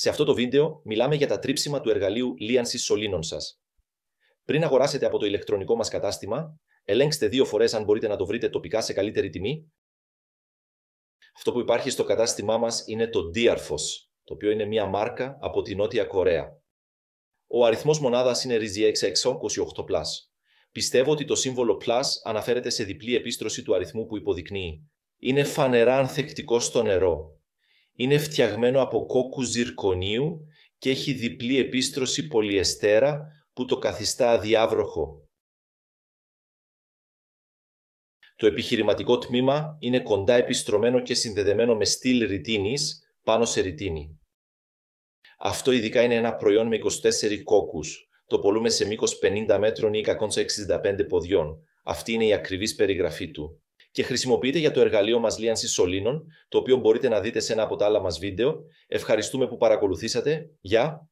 Σε αυτό το βίντεο μιλάμε για τα τρίψιμα του εργαλείου λίανσης σωλήνων σας. Πριν αγοράσετε από το ηλεκτρονικό μας κατάστημα, ελέγξτε δύο φορές αν μπορείτε να το βρείτε τοπικά σε καλύτερη τιμή. Αυτό που υπάρχει στο κατάστημά μας είναι το Diarfos, το οποίο είναι μια μάρκα από τη Νότια Κορέα. Ο αριθμός μονάδας μονάδας 628 RIZI6628+. Πιστεύω ότι το σύμβολο Plus αναφέρεται σε διπλή επίστρωση του αριθμού που υποδεικνύει. Είναι φανερά ανθεκτικό στο νερό είναι φτιαγμένο από κόκκου ζυρκονίου και έχει διπλή επίστρωση πολυεστέρα που το καθιστά αδιάβροχο. Το επιχειρηματικό τμήμα είναι κοντά επιστρωμένο και συνδεδεμένο με στυλ ρητίνης πάνω σε ρητίνη. Αυτό ειδικά είναι ένα προϊόν με 24 κόκκους. Το πολλούμε σε μήκος 50 μέτρων ή 165 ποδιών. Αυτή είναι η ακριβής περιγραφή του και χρησιμοποιείται για το εργαλείο μας λίανσης σωλήνων, το οποίο μπορείτε να δείτε σε ένα από τα άλλα μας βίντεο. Ευχαριστούμε που παρακολουθήσατε. Γεια!